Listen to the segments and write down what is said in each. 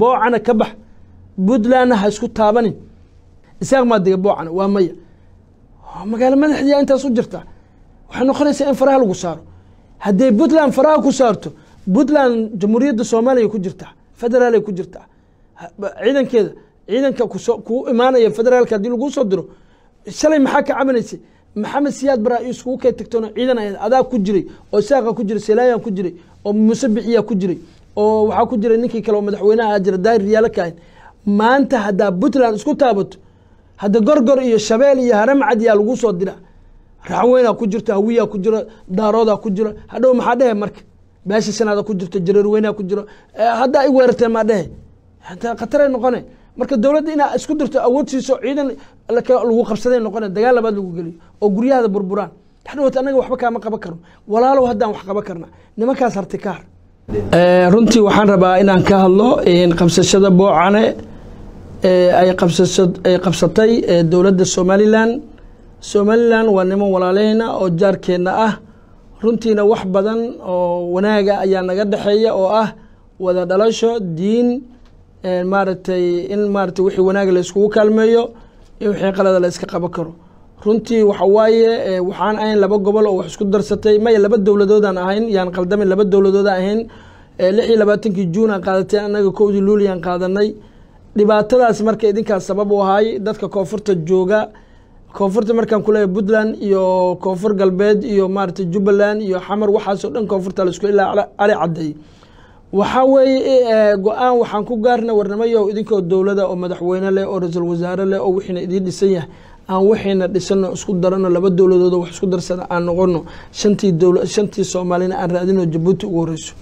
boocana ka bax puntlandna ha isku taabanin isaaq maa dega boocana waa maya oh, magaalo madaxdiia intaas u jirta waxay noqonaysaa in faraha lagu saaro hadday puntland faraha ku saarto puntland jamhuuriyadda soomaaliya ku jirta federaalay ku jirtaa ciidankeeda ciidanka kusoo kuu imaanaya federaalka haddii laguu soo diro shalay maxaa ka cabanaysay maxamed siyaad baraa iyo iskugu kay tagtoona ciidan adaa ku jiray oo isaaqa ku jiray seelaayan ku jiray oo muuse biciyaa ku jiray oo waxaa ku jira ninkii kale oo madaxweyneha jira dair riyaalakan maanta haddaa puntland isku taabato hadda gorgor iyo shabeel iyo haramcad yaa lagu soo dira raxweynaa ku jirto hawiyaa ku jiro daaroodaa ku jiro hadhow maxaa dhehe marka beesha shanaada ku jirto jaraarweynaa ku jiro eh, haddaa i weerarteen maa dhehe khatare noqone marka dowladda inaa isku dirto awood siiso ciidan lagu qabsaday noqone dagaal labaad lagu geliyo oo guryahaada burburaan hadhowt anaga waxba kaama qaban karno walaalow haddaan wax qaban karna nimankaas harti hartikaar Eh, runtii waxaan rabaa inaan ka hadlo qabsashada boocane eh, ay qabsatay eh, dowladda somalilan somalilan waa niman walaaleyna oo jaarkeenna ah runtiina wax badan oo wanaaga ayaa naga dhexeeya oo ah wada dhalasho diin maaragtay in maaragtay wixii wanaaga layskugu kaalmeeyo in wixii qalada la yska qaban karo runtii waxa waaye eh, waxaan ahayn laba gobol oo wax isku darsatay maya laba dowladoodaan ahayn yaan qaldamin laba dowladooda ahayn eh, lix iyo labaatankii juun aan qaadatay annaga kowdii luuliyaan qaadanay dhibaatadaas marka idinkaas sabab u ahay dadka koonfurta jooga koonfurta markaan kuleeyahay puntland iyo koonfur galbeed iyo maaragtay jubbaland iyo xamar waxaasoo dhan koonfurta laisku ilaa ali cadday waxaa weeye eh, go-aan waxaan ku gaarna warnamayow idinkoo dowlada oo madaxweyne leh oo ra-iisul wasaare leh oo wixiina idiin dhisan yahay aan waxayna dhisano isku darano laba dowladoodo wax isku darsana aan noqono shantii dowla shantii soomaalina aan raadino jabuuti ugu horeyso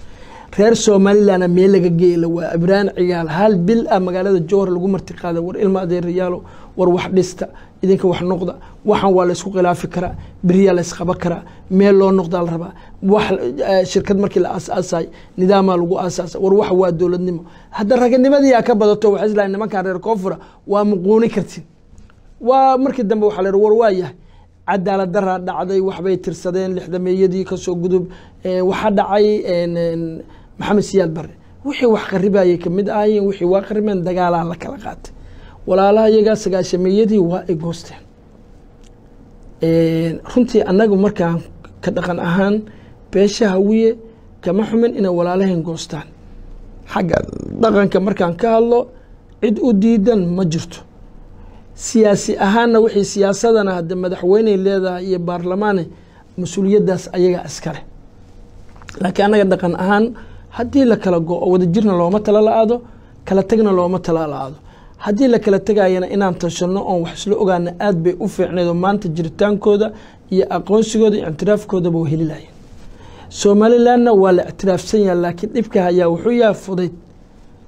reer somalilanna meel laga geela waa abraan cigaal hal bil ah magaalada jowhar lagu martiqaada war ilma adeerayaalo war wax dhista idinka wax noqda waxaan waa laysku khilaafi karaa beriyaa laysqaba karaa meel loo noqdaa la rabaa wax eh, shirkad markii la aasaasaay nidaamaa lagu aasaasa war wax waa dowladnimo hadda raganimadii aa ka badato waxaa islahay nimankan reer koonfura waa muquuni kartin waa markii dambe waxaa la war waayahay cadaalad daraa dhacday waxbay tirsadeen lixdameeyadii kasoo gudub waxaa dhacay maxamed siyaad barre wixii wax qaribayay kamid ahaayeen wixii waa qaribeen dagaalaa la kala qaatay walaalaha iyagaa sagaashameeyadii waa ay goosteen runtii annagu markaan ka dhaqan ahaan beeshaha wiye kama xumin inay walaalahayn goostaan xagga dhaqanka markaan ka hadlo cid u diidan ma jirto siyaasi ahaanna wixii siyaasadana hadde madaxweyney leedahay iyo baarlamaane mas-uuliyaddaas ayaga iskale laakiin annaga dhaqan ahaan haddii la kala go-o wadajirna looma tala la-aado kala tagna looma tala la-aado haddii la kala tegaayana inaan tashanno oon wax isla ogaana aad bay u fiicnaydoo maanta jiritaankooda iyo aqoonsigooda iyo ictiraafkoodaba wa heli lahayen somalilanna waa la ictiraafsan yaha laakiin dhibka ayaa wuxuu yahay fudayd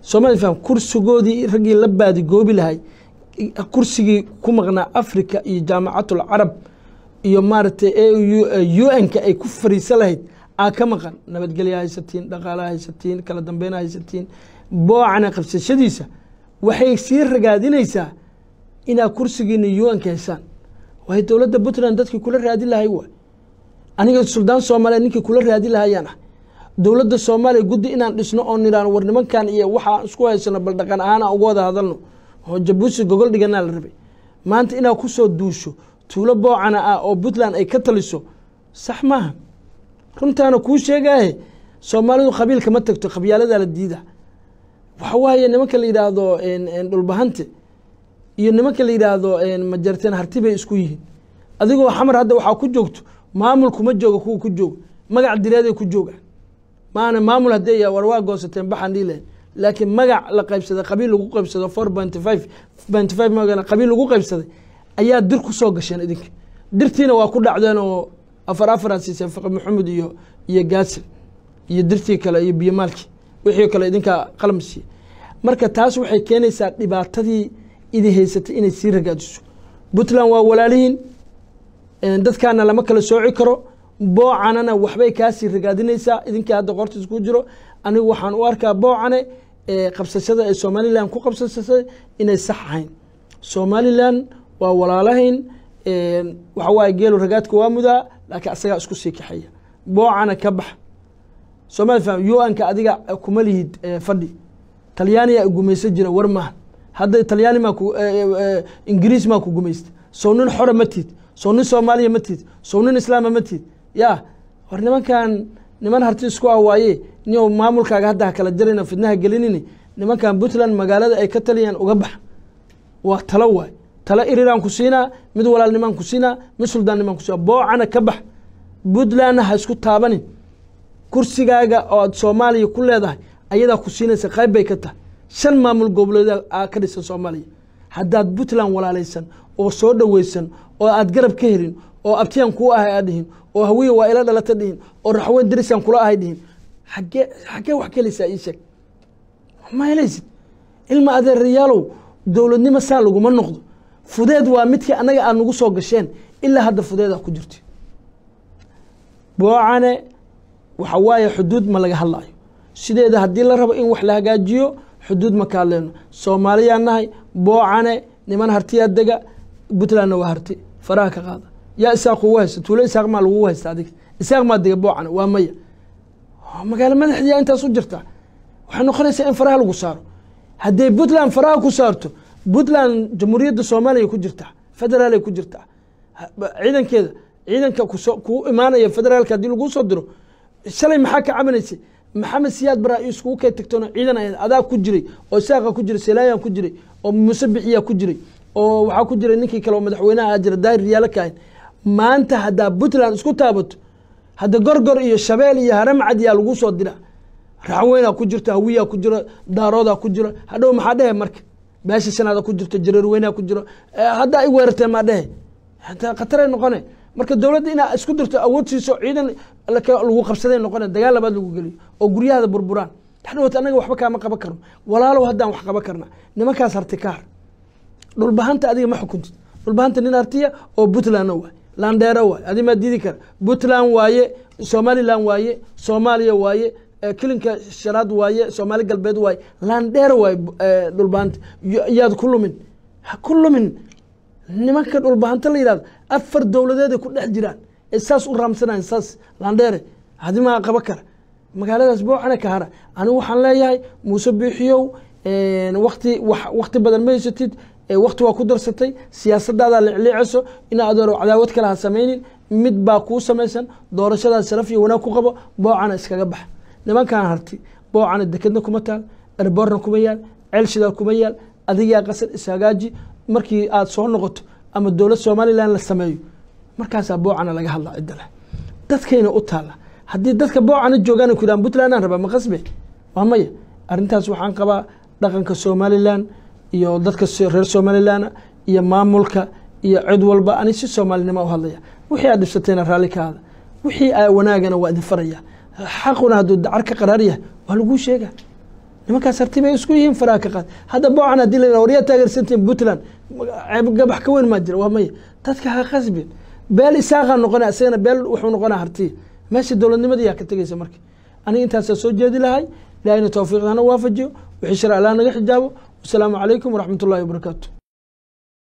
soomalilan kursigoodii raggii la baadi goobi lahay kursigii ku maqnaa africa iyo jaamacatul carab iyo maaragtay u eh, n-ka ay ku fariiso lahayd aa ka maqan nabadgelya haysatiin dhaqaala haysatiin kala dambeyna haysatiin boocana qabsashadiisa waxay sii ragaadinaysaa inaa kursigiina u n-ka haysaan waay dowladda puntland dadkii kula raadin lahay wa aniga suldaan soomaaliya ninkii kula raadin lahayaan ah dowladda soomaaliya guddi inaan dhisno oo niraan war nimankan iyo waxaa isku haysano bal dhaqan ahaan aan uga wada hadalno oo jabuusi gogol dhiganaa la rabay maanta inaad kusoo duusho tuulo boocana ah oo puntland ay ka taliso sax maaha runtaana kuu sheegaahe soomaalidu qabiilka ma tagto qabyaaladaa la diida waxa waaye nimanka la yidhaahdo dhulbahante iyo nimanka la yidhaahdo majarteen harti bay isku yihiin adigoo xamar hadda waxaa ku joogto maamul kuma jooga kuwa ku jooga magac direeday ku joogaan maana maamul haddee warwaa goosateen baxaan dhiileen laakiin magac la qaybsaday qabiil lagu qaybsado four point five point five magana qabiil lagu qaybsaday ayaa dir kusoo gasheen idinka dirtiina waa ku dhacdeen oo afar afaraa siiseen faqi maxamed iyo iyo gaasir iyo dirtii kale iyo biyomaalki wixii kale idinkaa qalam siiye marka taas waxay keenaysaa dhibaatadii idi haysatay inay sii ragaadiso puntland waa walaalihiin dadkaana lama kala sooci karo boocanana waxbay kaasii ragaadinaysaa idinkii hadda qortiis ku jiro anigu waxaan u arkaa boocane qabsashada ee somalilan ku qabsasatay inay sax ahayn somalilan waa walaalahayn waxawaay geelu ragaadka waa mudaa laakiin asagaa isku sii kaxeeya boocana ka bax somalifa u-anka adiga kuma lihid fadhi talyaaniyaa gumaysan jira war maa hadday talyaani maa ingiriis maa ku gumaysta sow nin xora ma tiid nin soomaaliya ma tiid nin islaama ma yaa war nimankan niman harti isku ah waaye niyow maamulkaaga hadda kala jarayno fidnaha gelinini nimankan puntland magaalada ay ka taliyaan uga bax waa talo waay talo iriran ku siinaa mid walaalnimaan ku siinaa mid suldaannimaan kusiina boocana ka bax puntlandna ha isku taabanin kursigaaga oo aad soomaaliya ku leedahay ayadaa ku siinaysa qayb bay ka tahay shan maamul goboleed aa ka dhisan soomaaliya haddaad puntland walaalaysan oo soo dhoweysan oo aad garab ka helin oo abtiyan kuu ahay aad dhihin oo hawiya waa ila dhalata dhihin oo raxweyn darisan kula ahay dhihin xagee xaggee wax ka helaysaa ii sheeg ma helaysid ilma adeerayaalow dowladnimo saa laguma noqdo fudeed waa midkii annaga aad nagu soo gasheen ilaa hadda fudeedah ku jirta boocane waxa waaye xuduud ma laga hadlaayo sideeda haddii la rabo in wax la hagaajiyo xuduud ma kaadleyno soomaaliyaa nahay boocane niman hartiyaa dega puntlandna waa harti faraha ka qaada yaa isaaqu wa haysta tuulo isaaq maa lagugu haysta adiga isaaq maa dega boocan waa maya oh, magaalo madaxdiiyaa intaas u jirta waxay noqonaysaa in faraha lagu saaro hadday puntland faraha ku saarto puntland jamhuuriyadda soomaaliya ku jirta federaalay ku jirtaa ciidankeeda ciidanka kusoo kuu imaanaya federaalka haddii laguu soo diro shalay maxaa ka cabanaysay maxamed siyaad baraa iyo iskugu kay tagtoona ciidan adaa ku jiray oo isaaqa ku jiray selaayan ku jiray oo musabiciyaa ku jiray oo waxaa ku jiray ninkii kale oo madaxweynaha jira daahir riyaalo ka maanta haddaa puntland isku taabato hadda gorgor iyo shabeel iyo haramcad yaa lagu soo dira raxweynaa ku jirta hawiyaa ku jiro daaroodaa ku jiro hadhow maxaa dhehe marka beesha shanaada ku jirto jaraarweynaa ku jiro eh, haddaa i weerartee maa dhehe khataray noqone marka dowladda inaa isku dirto awood siiso ciidan lagu qabsaday noqone dagaal labaad lagu geliyo oo guryahada burburaan hadhowt anaga waxba kaama qaban karno walaalow haddaan wax qaban karna nimankaas harti ka har dhulbahanta adiga ma xukuntid dhulbahanta nin hartiya oo puntland waa landheero waay adimaa diidi kara puntland waaye somalilan waaye soomaaliya waaye kilinka sharaad waaye soomaali galbeed waaye landheero waaye dhulbaanta yaad ku lumin ha ku lumin nimanka dhulbaanta la yidhahdo afar dowladeeday ku dhex jiraan ee saas u raamsanayan saas landheere adimaa qaba kara magaaladaas boocana ka hara anigu waxaan leeyahay muuse biixiyow wakti wakti badan ma haysatid wakti waa ku darsatay siyaasadaadaa licliicayso inaa cadaawad kale ha samaynin mid baa kuu samaysan doorashadaa sharaf iyo wanaag ku qabo boocana iskaga bax nimankaan harti boocana dekedna kuma taal erboorna kuma yaal ceelshidaa kuma yaal adigaa qasad ishagaaji markii aad soo noqoto ama dowlad somalilan la sameeyo markaasaa boocana laga hadla cidale dadkayna u taalla haddii dadka boocana joogaan ku yidhahan puntlandan rabaa ma qasbe waa maya arrintaas waxaan qabaa dhaqanka somalilan iyo dadka reer somalilan iyo maamulka iyo cid walba ani si soomaalinimo u hadlaya wixii aad dhibsatayna raallikaada wixii aa wanaagana waa idin faraya xaquna hadduu dacar ka qaraar yahay waa laguu sheega nimankaas harti bay isku yihiin faraha ka qaad hadda boocan haddii la waryaa taageersantiin puntland gabax ka weyn maa jira waa maya dadka ha qasbin beel isaaqaa noqonaya isagana beel wuxuu noqonaya hartiya meesha dowladnimadii yaa ka tegaysa marka aniga intaasaa soo jeedi lahay ilaahayna towfiiqdana waafajiyo wixii sharcilaa naga xijaabo asalaamu calaykum waraxmat ullahi wabarakaatu